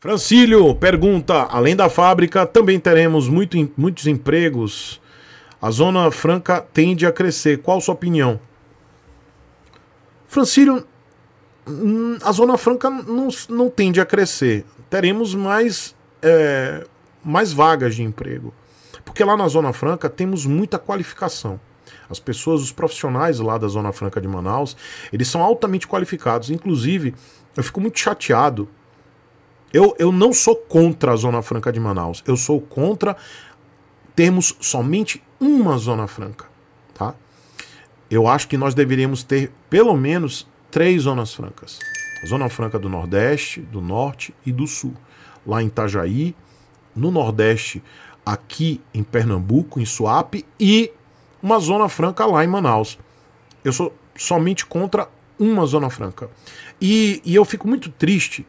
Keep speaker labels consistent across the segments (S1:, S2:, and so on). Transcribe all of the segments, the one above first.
S1: Francílio pergunta: além da fábrica, também teremos muito, muitos empregos. A Zona Franca tende a crescer. Qual a sua opinião? Francílio, hum, a Zona Franca não, não tende a crescer. Teremos mais, é, mais vagas de emprego. Porque lá na Zona Franca temos muita qualificação. As pessoas, os profissionais lá da Zona Franca de Manaus, eles são altamente qualificados. Inclusive, eu fico muito chateado eu, eu não sou contra a Zona Franca de Manaus. Eu sou contra termos somente uma Zona Franca. Tá? Eu acho que nós deveríamos ter pelo menos três Zonas Francas. A Zona Franca do Nordeste, do Norte e do Sul. Lá em Itajaí, no Nordeste, aqui em Pernambuco, em Suape, e uma Zona Franca lá em Manaus. Eu sou somente contra uma Zona Franca. E, e eu fico muito triste,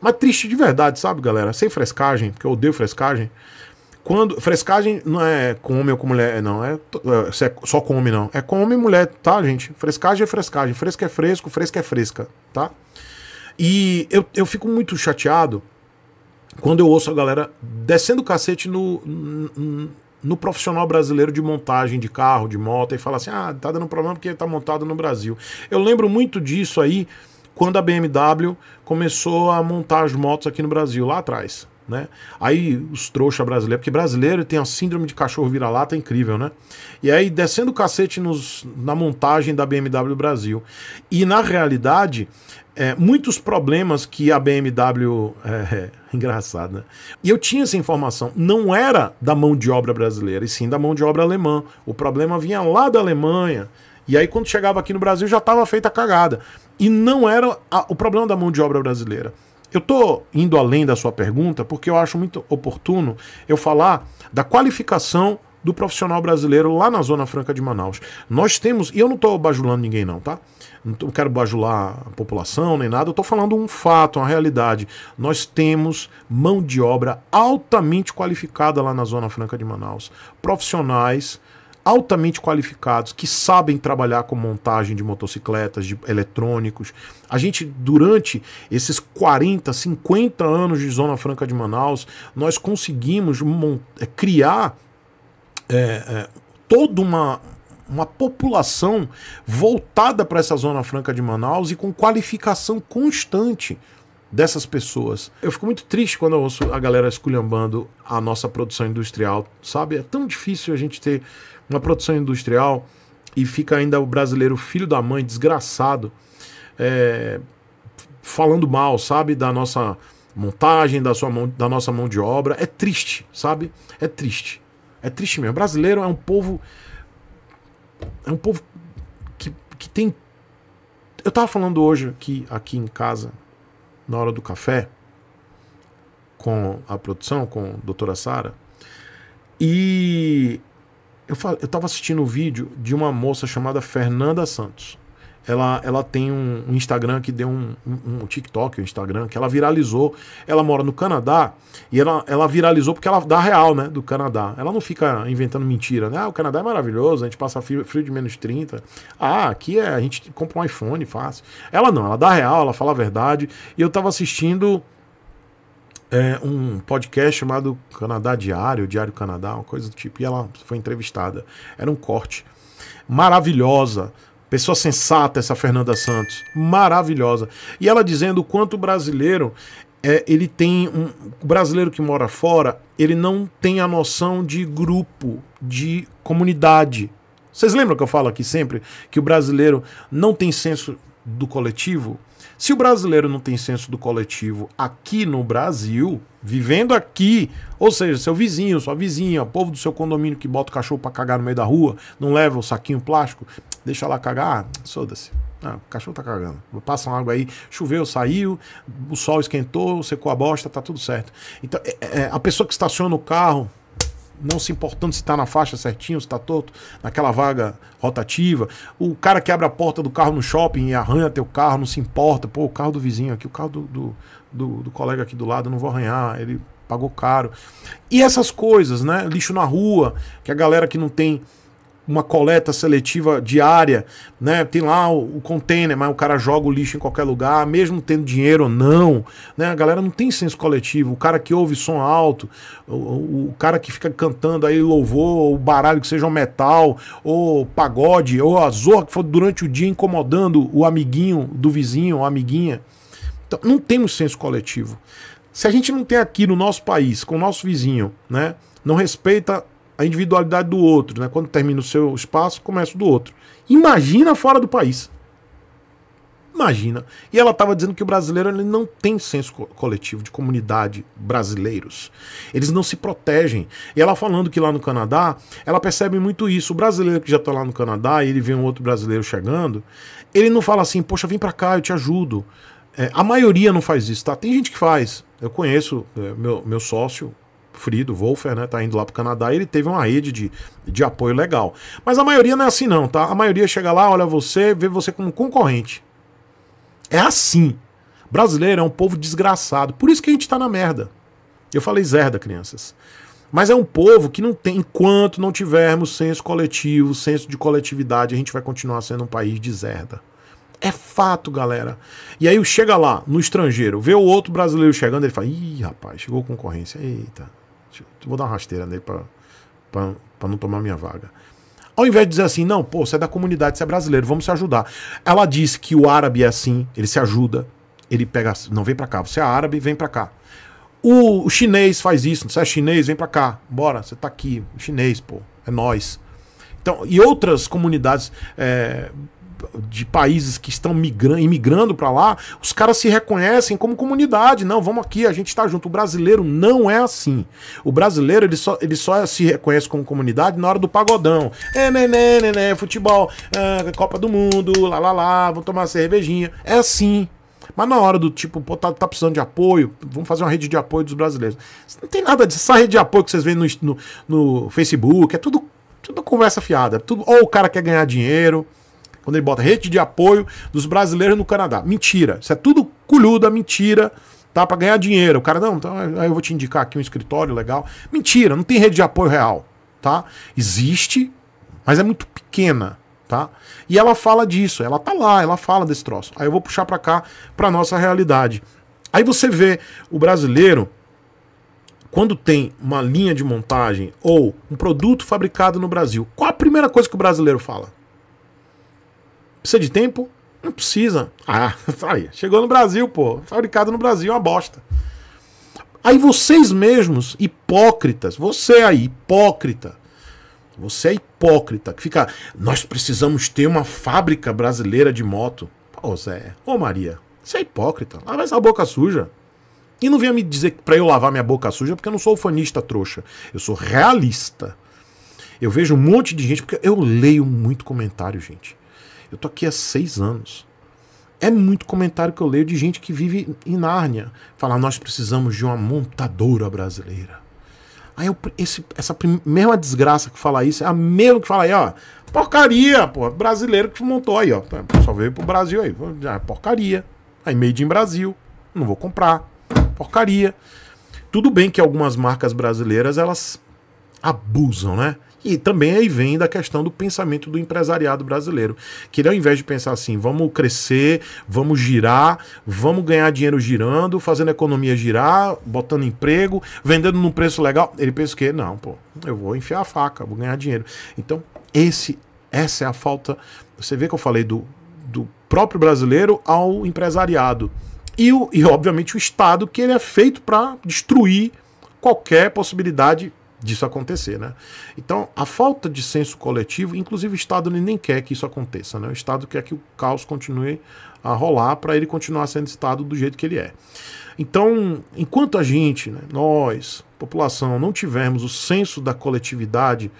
S1: mas triste de verdade, sabe, galera? Sem frescagem, porque eu odeio frescagem. Quando. Frescagem não é com homem ou com mulher, não. É, é, é só com homem, não. É com homem e mulher, tá, gente? Frescagem é frescagem. Fresco é fresco, fresca é fresca, tá? E eu, eu fico muito chateado quando eu ouço a galera descendo o cacete no, no profissional brasileiro de montagem de carro, de moto, e fala assim: ah, tá dando problema porque tá montado no Brasil. Eu lembro muito disso aí quando a BMW começou a montar as motos aqui no Brasil, lá atrás. Né? Aí os trouxa brasileiros, porque brasileiro tem a síndrome de cachorro vira-lata incrível, né? E aí descendo o cacete nos, na montagem da BMW Brasil. E na realidade, é, muitos problemas que a BMW. É, é, engraçado, né? E eu tinha essa informação, não era da mão de obra brasileira, e sim da mão de obra alemã. O problema vinha lá da Alemanha. E aí, quando chegava aqui no Brasil, já estava feita a cagada. E não era a, o problema da mão de obra brasileira eu estou indo além da sua pergunta porque eu acho muito oportuno eu falar da qualificação do profissional brasileiro lá na Zona Franca de Manaus. Nós temos, e eu não estou bajulando ninguém não, tá? Não quero bajular a população nem nada, eu estou falando um fato, uma realidade. Nós temos mão de obra altamente qualificada lá na Zona Franca de Manaus. Profissionais altamente qualificados que sabem trabalhar com montagem de motocicletas, de eletrônicos. A gente, durante esses 40, 50 anos de Zona Franca de Manaus, nós conseguimos eh, criar é, é, toda uma, uma população voltada para essa Zona Franca de Manaus e com qualificação constante dessas pessoas. Eu fico muito triste quando eu ouço a galera esculhambando a nossa produção industrial, sabe? É tão difícil a gente ter uma produção industrial e fica ainda o brasileiro filho da mãe, desgraçado, é, falando mal, sabe? Da nossa montagem, da, sua mão, da nossa mão de obra. É triste, sabe? É triste. É triste mesmo. O brasileiro é um povo. É um povo que, que tem. Eu tava falando hoje aqui, aqui em casa na hora do café com a produção, com a doutora Sara, e eu estava assistindo o um vídeo de uma moça chamada Fernanda Santos. Ela, ela tem um, um Instagram que deu um, um, um, TikTok, um Instagram, que ela viralizou. Ela mora no Canadá e ela, ela viralizou porque ela dá real, né? Do Canadá. Ela não fica inventando mentira, né? Ah, o Canadá é maravilhoso, a gente passa frio, frio de menos 30. Ah, aqui é, a gente compra um iPhone fácil. Ela não, ela dá real, ela fala a verdade. E eu tava assistindo é, um podcast chamado Canadá Diário, Diário Canadá, uma coisa do tipo, e ela foi entrevistada. Era um corte. Maravilhosa Pessoa sensata essa Fernanda Santos, maravilhosa. E ela dizendo o quanto o brasileiro é, ele tem um o brasileiro que mora fora, ele não tem a noção de grupo, de comunidade. Vocês lembram que eu falo aqui sempre que o brasileiro não tem senso do coletivo? Se o brasileiro não tem senso do coletivo aqui no Brasil, vivendo aqui, ou seja, seu vizinho, sua vizinha, o povo do seu condomínio que bota o cachorro para cagar no meio da rua, não leva o saquinho plástico, deixa lá cagar, ah, soda-se. Ah, o cachorro tá cagando. Passa uma água aí, choveu, saiu, o sol esquentou, secou a bosta, tá tudo certo. Então, é, é, a pessoa que estaciona o carro não se importando se está na faixa certinho, se está torto, naquela vaga rotativa. O cara que abre a porta do carro no shopping e arranha teu carro, não se importa. Pô, o carro do vizinho aqui, o carro do, do, do, do colega aqui do lado, não vou arranhar, ele pagou caro. E essas coisas, né? Lixo na rua, que a galera que não tem uma coleta seletiva diária, né? Tem lá o, o, container, mas o cara joga o lixo em qualquer lugar, mesmo tendo dinheiro ou não, né? A galera não tem senso coletivo. O cara que ouve som alto, o, o cara que fica cantando aí louvor, o baralho que seja um metal, ou pagode, ou a zorra que for durante o dia incomodando o amiguinho do vizinho ou amiguinha. Então, não temos senso coletivo. Se a gente não tem aqui no nosso país, com o nosso vizinho, né? Não respeita a individualidade do outro, né? Quando termina o seu espaço, começa o do outro. Imagina fora do país. Imagina. E ela estava dizendo que o brasileiro ele não tem senso co coletivo de comunidade brasileiros. Eles não se protegem. E ela falando que lá no Canadá, ela percebe muito isso. O brasileiro que já está lá no Canadá e ele vê um outro brasileiro chegando, ele não fala assim, poxa, vem para cá, eu te ajudo. É, a maioria não faz isso, tá? Tem gente que faz. Eu conheço é, meu, meu sócio, Frido, Wolfer, né? Tá indo lá pro Canadá e ele teve uma rede de, de apoio legal. Mas a maioria não é assim, não, tá? A maioria chega lá, olha você, vê você como concorrente. É assim. Brasileiro é um povo desgraçado. Por isso que a gente tá na merda. Eu falei zerda, crianças. Mas é um povo que não tem, enquanto não tivermos senso coletivo, senso de coletividade, a gente vai continuar sendo um país de zerda. É fato, galera. E aí chega lá, no estrangeiro, vê o outro brasileiro chegando, ele fala: ih, rapaz, chegou concorrência. Eita, Vou dar uma rasteira nele para não tomar minha vaga. Ao invés de dizer assim, não, pô, você é da comunidade, você é brasileiro, vamos se ajudar. Ela disse que o árabe é assim, ele se ajuda, ele pega, não vem para cá, você é árabe, vem para cá. O, o, chinês faz isso, você é chinês, vem para cá, bora, você tá aqui, chinês, pô, é nós. Então, e outras comunidades é, de países que estão migrando, imigrando para lá, os caras se reconhecem como comunidade. Não, vamos aqui, a gente está junto. O brasileiro não é assim. O brasileiro ele só, ele só se reconhece como comunidade na hora do pagodão. É, né, né, né, né futebol, é, Copa do Mundo, lá, lá, lá, vamos tomar uma cervejinha. É assim. Mas na hora do tipo, pô, tá, tá, precisando de apoio, vamos fazer uma rede de apoio dos brasileiros. Não tem nada disso. Essa rede de apoio que vocês veem no, no, no Facebook, é tudo, tudo conversa fiada. tudo, ou o cara quer ganhar dinheiro, quando ele bota rede de apoio dos brasileiros no Canadá. Mentira. Isso é tudo culhuda, mentira. Tá, para ganhar dinheiro. O cara, não, então, aí eu vou te indicar aqui um escritório legal. Mentira, não tem rede de apoio real. tá? Existe, mas é muito pequena. Tá? E ela fala disso, ela tá lá, ela fala desse troço. Aí eu vou puxar para cá, para nossa realidade. Aí você vê o brasileiro quando tem uma linha de montagem ou um produto fabricado no Brasil. Qual a primeira coisa que o brasileiro fala? Precisa de tempo? Não precisa. Ah, aí, chegou no Brasil, pô. Fabricado no Brasil, uma bosta. Aí vocês mesmos, hipócritas, você aí, hipócrita, você é hipócrita, que fica, nós precisamos ter uma fábrica brasileira de moto. Ô Zé, ô Maria, você é hipócrita, lava ah, essa boca suja. E não venha me dizer para eu lavar minha boca suja, porque eu não sou ufanista trouxa, eu sou realista. Eu vejo um monte de gente, porque eu leio muito comentário, gente. Eu tô aqui há seis anos. É muito comentário que eu leio de gente que vive em Nárnia. Falar, nós precisamos de uma montadora brasileira. Aí eu, esse, essa mesma desgraça que fala isso, é a mesma que fala aí, ó. Porcaria, pô. Brasileiro que montou aí, ó. Só veio pro Brasil aí. Ah, porcaria. Aí made in Brasil. Não vou comprar. Porcaria. Tudo bem que algumas marcas brasileiras, elas abusam, né? E também aí vem da questão do pensamento do empresariado brasileiro, que ele ao invés de pensar assim, vamos crescer, vamos girar, vamos ganhar dinheiro girando, fazendo a economia girar, botando emprego, vendendo num preço legal, ele pensa que não, pô, eu vou enfiar a faca, vou ganhar dinheiro. Então, esse essa é a falta, você vê que eu falei do, do próprio brasileiro ao empresariado. E, o, e, obviamente, o Estado, que ele é feito para destruir qualquer possibilidade disso acontecer, né? Então, a falta de senso coletivo, inclusive o Estado nem quer que isso aconteça, né? O Estado quer que o caos continue a rolar para ele continuar sendo Estado do jeito que ele é. Então, enquanto a gente, né, nós, população, não tivermos o senso da coletividade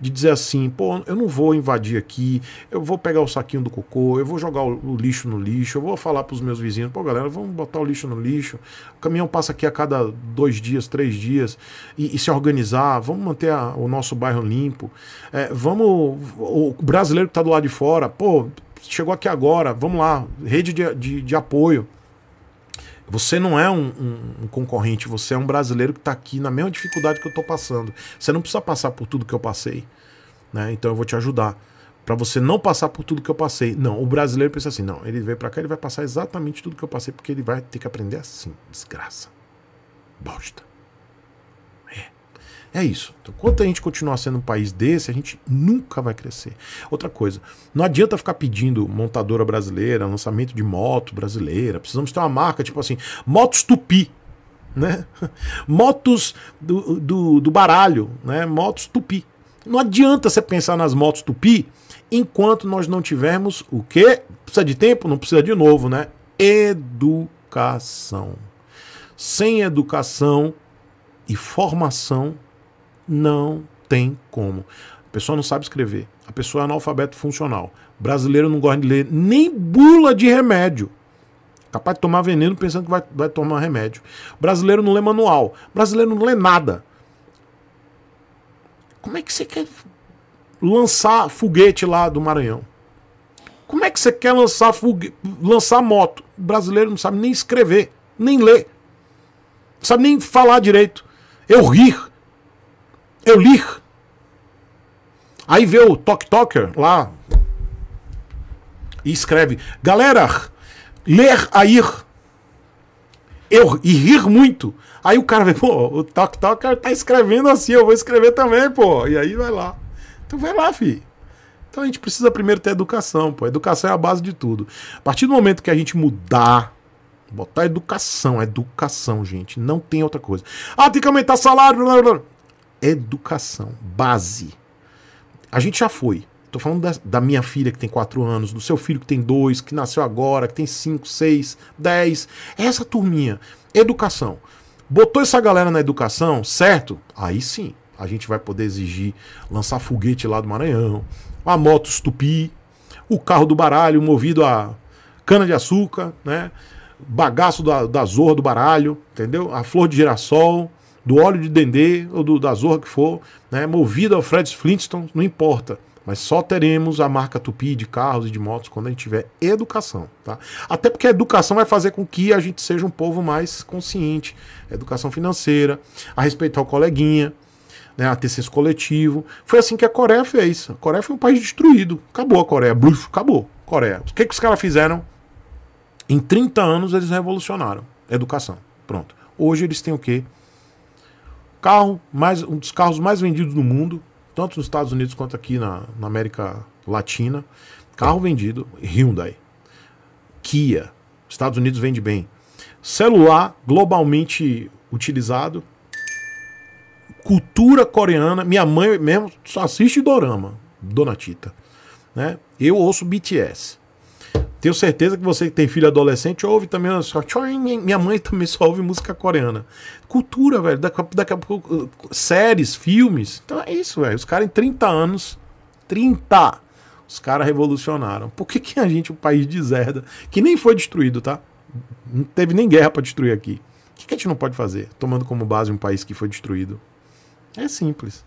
S1: de dizer assim, pô, eu não vou invadir aqui, eu vou pegar o saquinho do cocô, eu vou jogar o lixo no lixo, eu vou falar para os meus vizinhos, pô, galera, vamos botar o lixo no lixo. O caminhão passa aqui a cada dois dias, três dias e, e se organizar. Vamos manter a, o nosso bairro limpo. É, vamos, o brasileiro que está do lado de fora, pô, chegou aqui agora, vamos lá, rede de, de, de apoio. Você não é um, um, um concorrente, você é um brasileiro que está aqui na mesma dificuldade que eu estou passando. Você não precisa passar por tudo que eu passei. Né? Então eu vou te ajudar para você não passar por tudo que eu passei. Não, o brasileiro pensa assim, não, ele veio para cá, ele vai passar exatamente tudo que eu passei, porque ele vai ter que aprender assim, desgraça. Bosta. É isso. Então, quanto a gente continuar sendo um país desse, a gente nunca vai crescer. Outra coisa, não adianta ficar pedindo montadora brasileira, lançamento de moto brasileira. Precisamos ter uma marca tipo assim, Motos Tupi. Né? Motos do, do, do baralho, né? motos tupi. Não adianta você pensar nas motos tupi enquanto nós não tivermos o quê? Precisa de tempo? Não precisa de novo, né? Educação. Sem educação e formação, não tem como. A pessoa não sabe escrever. A pessoa é analfabeto funcional. brasileiro não gosta de ler nem bula de remédio. Capaz de tomar veneno pensando que vai, vai tomar remédio. brasileiro não lê manual. brasileiro não lê nada. Como é que você quer lançar foguete lá do Maranhão? Como é que você quer lançar, lançar moto? O brasileiro não sabe nem escrever, nem ler. Não sabe nem falar direito. Eu rir. Eu li. Aí vê o Tok Toker lá e escreve: Galera, ler a ir. Eu, e rir muito. Aí o cara vê, pô, o Tok Toker tá escrevendo assim, eu vou escrever também, pô. E aí vai lá. Então vai lá, fi. Então a gente precisa primeiro ter educação, pô. educação é a base de tudo. A partir do momento que a gente mudar Botar educação, educação, gente. Não tem outra coisa. Ah, tem que aumentar salário. Blá, blá educação, base. A gente já foi. Estou falando da, da, minha filha que tem 4 anos, do seu filho que tem 2, que nasceu agora, que tem 5, 6, 10. Essa turminha. Educação. Botou essa galera na educação, certo? Aí sim, a gente vai poder exigir lançar foguete lá do Maranhão, a moto estupi, o carro do baralho movido a cana-de-açúcar, né? bagaço da, da zorra do baralho, entendeu? A flor de girassol do óleo de dendê ou do, da zorra que for, né, movido ao Fred Flintstone, não importa. Mas só teremos a marca Tupi de carros e de motos quando a gente tiver educação, tá? Até porque a educação vai fazer com que a gente seja um povo mais consciente. Educação financeira, a respeitar o coleguinha, né, a ter senso coletivo. Foi assim que a Coreia fez. A Coreia foi um país destruído. Acabou a Coreia, bluf, acabou a Coreia. O que, que os caras fizeram? Em 30 anos eles revolucionaram educação. Pronto. Hoje eles têm o quê? carro mais, um dos carros mais vendidos no mundo, tanto nos Estados Unidos quanto aqui na, na América Latina. Carro vendido, Hyundai. Kia, Estados Unidos vende bem. Celular globalmente utilizado. Cultura coreana. Minha mãe mesmo só assiste dorama, Dona Tita. Né? Eu ouço BTS. Tenho certeza que você que tem filho adolescente ouve também. Só, minha mãe também só ouve música coreana. Cultura, velho. Daqui, daqui a pouco. Uh, uh, séries, filmes. Então é isso, velho. Os caras em 30 anos. 30! Os caras revolucionaram. Por que, que a gente, um país deserda, que nem foi destruído, tá? Não teve nem guerra para destruir aqui. O que, que a gente não pode fazer, tomando como base um país que foi destruído? É simples.